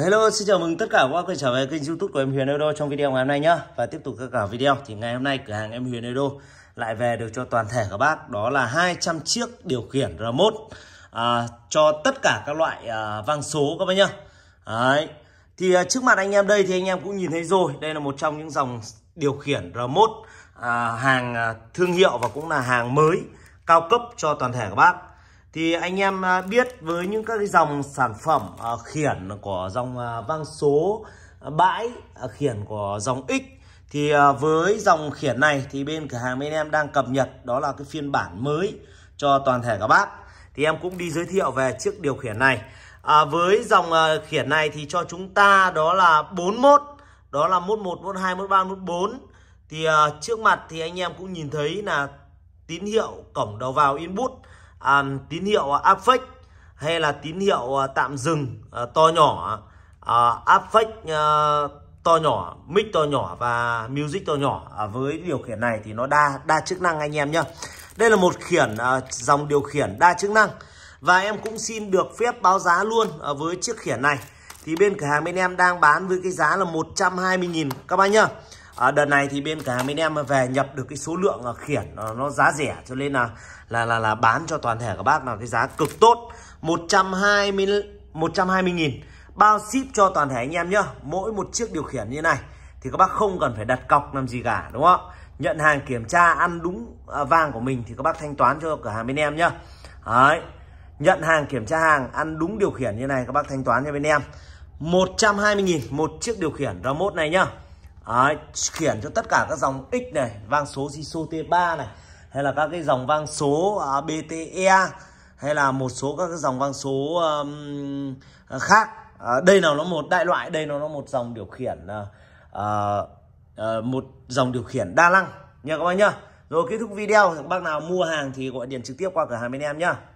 Hello, xin chào mừng tất cả các bạn trở về kênh youtube của em Huyền Edo trong video ngày hôm nay nhé. Và tiếp tục tất cả video thì ngày hôm nay cửa hàng em Huyền Edo lại về được cho toàn thể các bác Đó là 200 chiếc điều khiển remote à, cho tất cả các loại à, vang số các bác nhá Đấy. Thì à, trước mặt anh em đây thì anh em cũng nhìn thấy rồi Đây là một trong những dòng điều khiển remote à, hàng à, thương hiệu và cũng là hàng mới cao cấp cho toàn thể các bác thì anh em à, biết với những các cái dòng sản phẩm à, khiển của dòng à, vang số bãi khiển của dòng X thì với dòng khiển này thì bên cửa hàng bên em đang cập nhật đó là cái phiên bản mới cho toàn thể các bác thì em cũng đi giới thiệu về chiếc điều khiển này à, với dòng khiển này thì cho chúng ta đó là 41 đó là 11 12 13 14 thì uh, trước mặt thì anh em cũng nhìn thấy là tín hiệu cổng đầu vào input à, tín hiệu áp ờ, phích hay là tín hiệu ờ, tạm dừng à, to nhỏ à, áp phích à, to nhỏ mic to nhỏ và music to nhỏ à, với điều khiển này thì nó đa đa chức năng anh em nhé đây là một khiển à, dòng điều khiển đa chức năng và em cũng xin được phép báo giá luôn à, với chiếc khiển này thì bên cửa hàng bên em đang bán với cái giá là 120.000 các bác nhá à, đợt này thì bên cả bên em về nhập được cái số lượng à, khiển nó, à, nó giá rẻ cho nên là là là là bán cho toàn thể các bác là cái giá cực tốt 120 120 nghìn bao ship cho toàn thể anh em nhá mỗi một chiếc điều khiển như này thì các bác không cần phải đặt cọc làm gì cả đúng không nhận hàng kiểm tra ăn đúng à, vàng của mình thì các bác thanh toán cho cửa hàng bên em nhá đấy nhận hàng kiểm tra hàng ăn đúng điều khiển như này các bác thanh toán cho bên em 120.000 một chiếc điều khiển remote này nhá Đấy, chuyển cho tất cả các dòng X này vang số Jisoo T3 này hay là các cái dòng vang số à, BTE hay là một số các cái dòng vang số um, khác à, đây nào nó một đại loại đây nó nó một dòng điều khiển à, à, à một dòng điều khiển đa năng nha các bác nhá rồi kết thúc video các bác nào mua hàng thì gọi điện trực tiếp qua cửa hàng bên em nhá